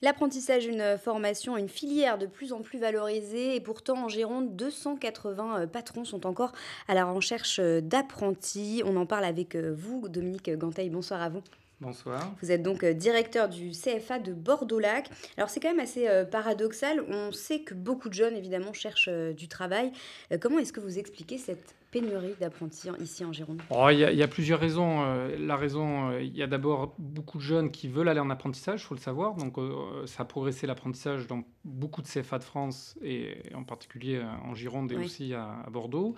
L'apprentissage, une formation, une filière de plus en plus valorisée et pourtant en Gironde, 280 euh, patrons sont encore à la recherche euh, d'apprentis. On en parle avec euh, vous, Dominique Ganteil. Bonsoir à vous. Bonsoir. Vous êtes donc euh, directeur du CFA de Bordeaux-Lac. Alors c'est quand même assez euh, paradoxal. On sait que beaucoup de jeunes, évidemment, cherchent euh, du travail. comment est-ce que vous expliquez cette pénurie d'apprentis ici en Gironde oh, Il y, a plusieurs raisons. la raison, il y a d'abord beaucoup de jeunes qui veulent aller en apprentissage, il faut le savoir. Donc ça a progressé l'apprentissage dans beaucoup de CFA de France et, en particulier en Gironde et aussi à Bordeaux.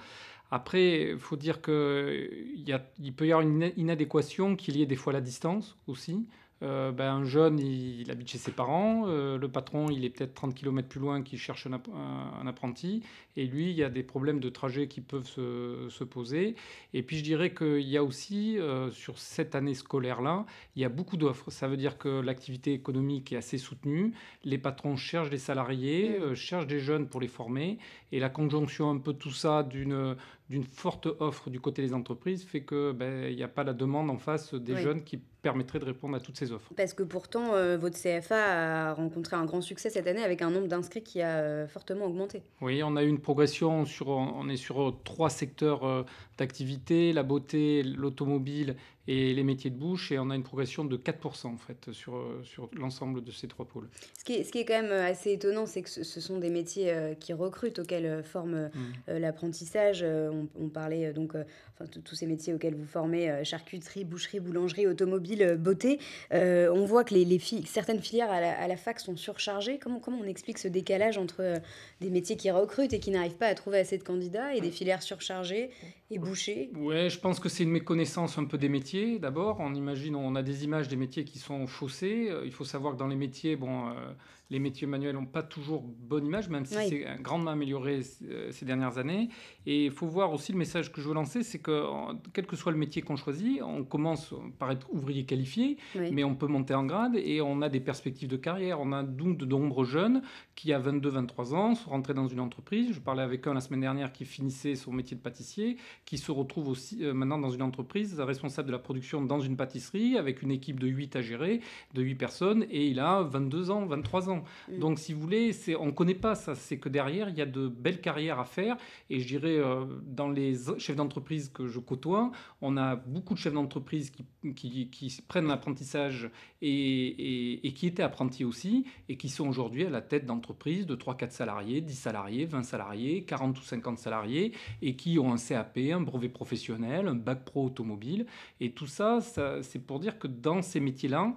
Après, il faut dire qu'il euh, peut y avoir une inadéquation, qu'il y ait des fois la distance aussi. Euh, ben, un jeune, il, habite chez ses parents, euh, le patron, il est peut-être 30 km plus loin qui cherche un, apprenti, et lui, il y a des problèmes de trajet qui peuvent se, poser. Et puis je dirais qu'il y a aussi, euh, sur cette année scolaire-là, il y a beaucoup d'offres. Ça veut dire que l'activité économique est assez soutenue, les patrons cherchent des salariés, cherchent des jeunes pour les former, et la conjonction un peu tout ça d'une d'une forte offre du côté des entreprises fait que ben, il n'y a pas la demande en face des jeunes qui permettrait de répondre à toutes ces offres. Parce que pourtant, euh, votre CFA a rencontré un grand succès cette année avec un nombre d'inscrits qui a euh, fortement augmenté. Oui, on a eu une progression, sur, on est sur trois secteurs euh, d'activité, la beauté, l'automobile et les métiers de bouche, et on a une progression de 4% en fait sur, sur l'ensemble de ces trois pôles. Ce qui, est, ce qui est quand même euh, assez étonnant, c'est que ce sont des métiers euh, qui recrutent, auxquels euh, forme mmh. l'apprentissage. On, parlait donc, enfin, tous ces métiers auxquels vous formez, charcuterie, boucherie, boulangerie, automobile, beauté. on voit que les, certaines filières à la, à la, fac sont surchargées. Comment, comment on explique ce décalage entre des métiers qui recrutent et qui n'arrivent pas à trouver assez de candidats et des mmh. filières surchargées est bouché Ouais, je pense que c'est une méconnaissance un peu des métiers. D'abord, on imagine, on a des images des métiers qui sont faussées. Euh, il faut savoir que dans les métiers, bon, euh, les métiers manuels n'ont pas toujours bonne image, même si c'est grandement amélioré euh, ces dernières années. Et il faut voir aussi le message que je veux lancer, c'est que quel que soit le métier qu'on choisit, on commence par être ouvrier qualifié, mais on peut monter en grade et on a des perspectives de carrière. On a donc de nombreux jeunes qui, à 22-23 ans, sont rentrés dans une entreprise. Je parlais avec un la semaine dernière qui finissait son métier de pâtissier, qui se retrouve aussi euh, maintenant dans une entreprise, responsable de la production dans une pâtisserie, avec une équipe de 8 à gérer, de 8 personnes, et il a 22 ans, 23 ans. Mm. Donc, si vous voulez, on ne connaît pas ça. C'est que derrière, il y a de belles carrières à faire. Et je dirais, euh, dans les chefs d'entreprise que je côtoie, on a beaucoup de chefs d'entreprise qui, prennent l'apprentissage et, qui étaient apprentis aussi, et qui sont aujourd'hui à la tête d'entreprise de 3-4 salariés, 10 salariés, 20 salariés, 40 ou 50 salariés, et qui ont un CAP, un brevet professionnel, un bac pro automobile. Et tout ça c'est pour dire que dans ces métiers-là,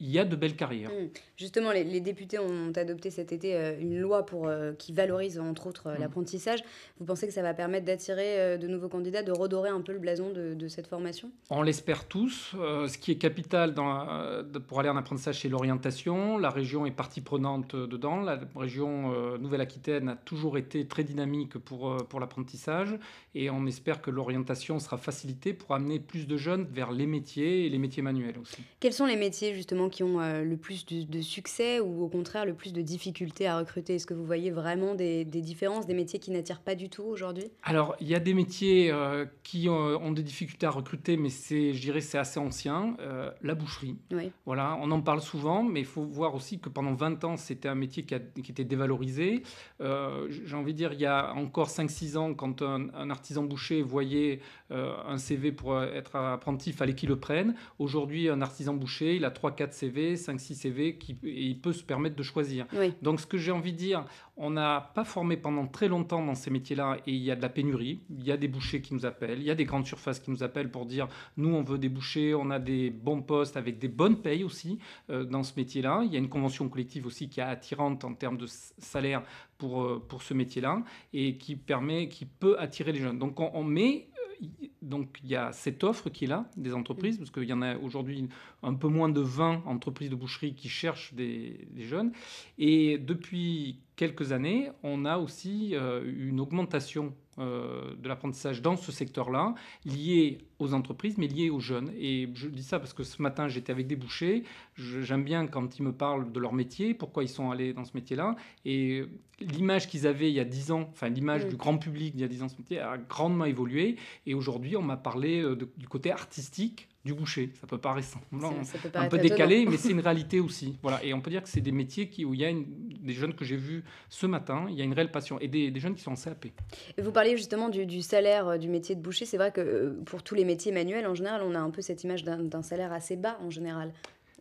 il y a de belles carrières. Hum. Justement, les, députés ont adopté cet été euh, une loi pour, euh, qui valorise entre autres euh, hum. l'apprentissage. Vous pensez que ça va permettre d'attirer de nouveaux candidats, de redorer un peu le blason de, cette formation On l'espère tous. ce qui est capital pour aller en apprentissage, c'est l'orientation. La région est partie prenante dedans. La région Nouvelle-Aquitaine a toujours été très dynamique pour, pour l'apprentissage et on espère que l'orientation sera facilitée pour amener plus de jeunes vers les métiers et les métiers manuels aussi. Quels sont les métiers justement qui ont euh, le plus de, succès ou au contraire le plus de difficultés à recruter Est-ce que vous voyez vraiment des, différences, des métiers qui n'attirent pas du tout aujourd'hui Alors, il y a des métiers euh, qui euh, ont, des difficultés à recruter, mais c'est, je dirais c'est assez ancien. la boucherie. Voilà, on en parle souvent, mais il faut voir aussi que pendant 20 ans, c'était un métier qui, a, qui était dévalorisé. j'ai envie de dire, il y a encore 5-6 ans, quand un, un, artisan boucher voyait un CV pour être apprenti, il fallait qu'il le prenne. Aujourd'hui, un artisan boucher, il a 3, 4, CV, 5, 6 CV, qui, et il peut se permettre de choisir. Donc ce que j'ai envie de dire, on n'a pas formé pendant très longtemps dans ces métiers-là et il y a de la pénurie, il y a des bouchers qui nous appellent, il y a des grandes surfaces qui nous appellent pour dire nous on veut des bouchers, on a des bons postes avec des bonnes payes aussi euh, dans ce métier-là. Il y a une convention collective aussi qui est attirante en termes de salaire pour, euh, pour ce métier-là et qui permet, qui peut attirer les jeunes. Donc on met euh, donc il y a cette offre qui est là des entreprises, mm. parce qu'il y en a aujourd'hui un peu moins de 20 entreprises de boucherie qui cherchent des, jeunes. Et depuis quelques années, on a aussi euh, une augmentation euh, de l'apprentissage dans ce secteur-là, liée aux entreprises, mais liée aux jeunes. Et je dis ça parce que ce matin, j'étais avec des bouchers. J'aime bien quand ils me parlent de leur métier, pourquoi ils sont allés dans ce métier-là. Et l'image qu'ils avaient il y a 10 ans, enfin l'image du grand public il y a 10 ans, ce métier a grandement évolué. Et aujourd'hui, on m'a parlé euh, du côté artistique du boucher. Ça peut paraître un peu décalé, mais c'est une réalité aussi. Voilà. Et on peut dire que c'est des métiers où il y a des jeunes que j'ai vus ce matin, il y a une réelle passion, et des, jeunes qui sont en CAP. vous parlez justement du, salaire euh, du métier de boucher. C'est vrai que euh, pour tous les métiers manuels, en général, on a un peu cette image d'un salaire assez bas en général.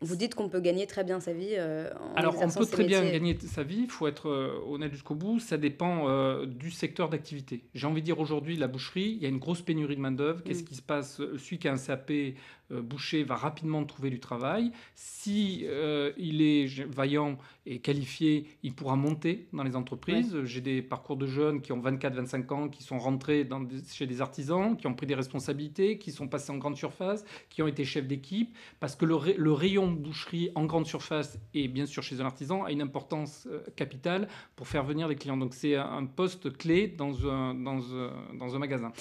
Vous dites qu'on peut gagner très bien sa vie euh, Alors, on peut très bien gagner sa vie, il faut être euh, honnête jusqu'au bout. Ça dépend euh, du secteur d'activité. J'ai envie de dire aujourd'hui, la boucherie, il y a une grosse pénurie de main-d'œuvre. Qu'est-ce mm. qui se passe Celui qui a un CAP euh, Boucher va rapidement trouver du travail. Si euh, il est vaillant et qualifié, il pourra monter dans les entreprises. J'ai des parcours de jeunes qui ont 24-25 ans, qui sont rentrés chez des artisans, qui ont pris des responsabilités, qui sont passés en grande surface, qui ont été chefs d'équipe, parce que le, rayon boucherie en grande surface et bien sûr chez un artisan a une importance euh, capitale pour faire venir des clients. Donc c'est un poste clé dans un magasin.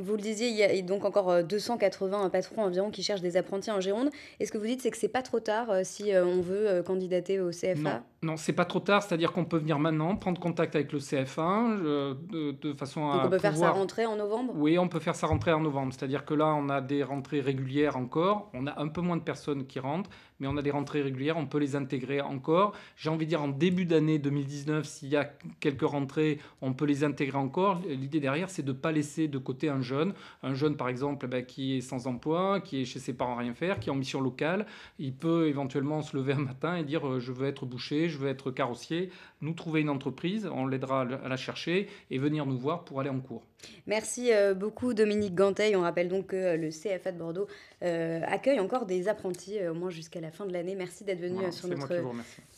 Vous le disiez, il y a donc encore 280 euh, patrons environ qui cherchent des apprentis en Gironde. Et ce que vous dites, c'est que c'est pas trop tard euh, si euh, on veut candidater au CFA non, c'est pas trop tard, c'est-à-dire qu'on peut venir maintenant, prendre contact avec le CF1 euh, de, façon Donc à. on peut faire sa rentrée en novembre Oui, on peut faire sa rentrée en novembre. C'est-à-dire que là, on a des rentrées régulières encore. On a un peu moins de personnes qui rentrent, mais on a des rentrées régulières, on peut les intégrer encore. J'ai envie de dire en début d'année 2019, s'il y a quelques rentrées, on peut les intégrer encore. L'idée derrière, c'est de ne pas laisser de côté un jeune. Un jeune, par exemple, eh ben, qui est sans emploi, qui est chez ses parents à rien faire, qui est en mission locale. Il peut éventuellement se lever un matin et dire euh, Je veux être bouché je veux être carrossier, nous trouver une entreprise, on l'aidera à la chercher et venir nous voir pour aller en cours. Merci euh, beaucoup Dominique Ganteil. On rappelle donc que euh, le CFA de Bordeaux euh, accueille encore des apprentis, au moins jusqu'à la fin de l'année. Merci d'être venu sur notre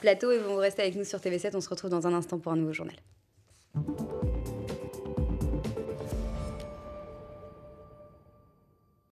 plateau et vous restez avec nous sur TV7. On se retrouve dans un instant pour un nouveau journal.